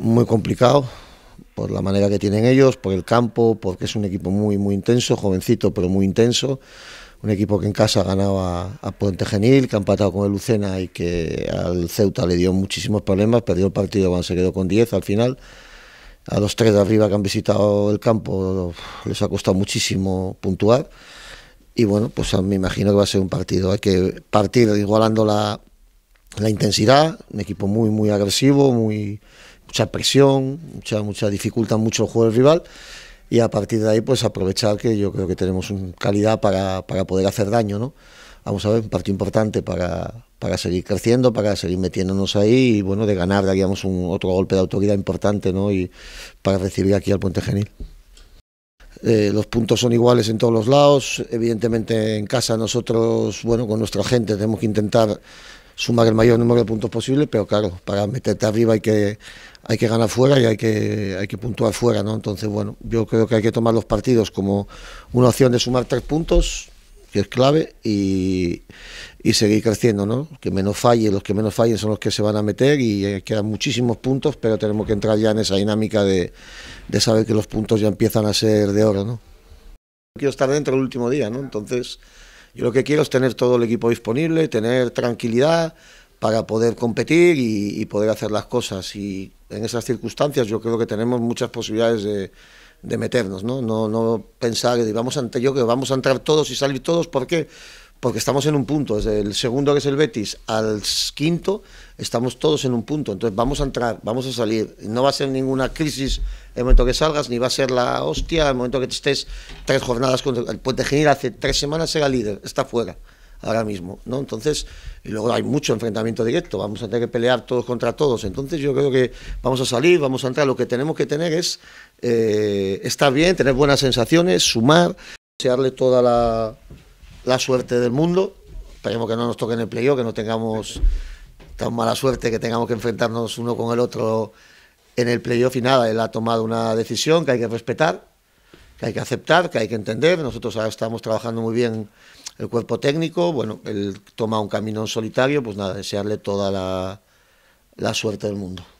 muy complicado por la manera que tienen ellos, por el campo, porque es un equipo muy, muy intenso, jovencito pero muy intenso. Un equipo que en casa ha ganaba a Puente Genil, que ha empatado con el Lucena y que al Ceuta le dio muchísimos problemas, perdió el partido cuando se quedó con 10 al final. A los tres de arriba que han visitado el campo les ha costado muchísimo puntuar. Y bueno, pues me imagino que va a ser un partido. Hay que partir igualando la, la intensidad, un equipo muy, muy agresivo, muy mucha presión, mucha, mucha dificultad, mucho el juego del rival y a partir de ahí pues aprovechar que yo creo que tenemos calidad para, poder hacer daño, ¿no? Vamos a ver, un partido importante para, para seguir creciendo, para seguir metiéndonos ahí y bueno, de ganar daríamos un otro golpe de autoridad importante, ¿no? Y para recibir aquí al Puente Genil. Eh, los puntos son iguales en todos los lados. Evidentemente en casa nosotros, bueno, con nuestra gente tenemos que intentar sumar el mayor número de puntos posible, pero claro, para meterte arriba hay que, hay que ganar fuera y hay que, hay que puntuar fuera, ¿no? Entonces, bueno, yo creo que hay que tomar los partidos como una opción de sumar tres puntos, que es clave, y, y seguir creciendo, ¿no? Que menos falle, los que menos fallen son los que se van a meter y eh, quedan muchísimos puntos, pero tenemos que entrar ya en esa dinámica de, de saber que los puntos ya empiezan a ser de oro, ¿no? Quiero estar dentro el último día, ¿no? Entonces yo lo que quiero es tener todo el equipo disponible, tener tranquilidad para poder competir y, poder hacer las cosas. Y en esas circunstancias yo creo que tenemos muchas posibilidades de, meternos, ¿no? ¿no? No pensar, vamos ante yo que vamos a entrar todos y salir todos, ¿por qué? porque estamos en un punto, desde el segundo que es el Betis al quinto, estamos todos en un punto, entonces vamos a entrar, vamos a salir, no va a ser ninguna crisis el momento que salgas, ni va a ser la hostia el momento que estés tres jornadas con el Puente Genil hace tres semanas era líder, está fuera ahora mismo, ¿no? Entonces, y luego hay mucho enfrentamiento directo, vamos a tener que pelear todos contra todos, entonces yo creo que vamos a salir, vamos a entrar, lo que tenemos que tener es eh, estar bien, tener buenas sensaciones, sumar, desearle toda la la suerte del mundo. Esperemos que no nos toque en el playoff, que no tengamos tan mala suerte que tengamos que enfrentarnos uno con el otro en el playoff y nada, él ha tomado una decisión que hay que respetar, que hay que aceptar, que hay que entender. Nosotros ahora estamos trabajando muy bien el cuerpo técnico, bueno, él toma un camino en solitario, pues nada, desearle toda la suerte del mundo.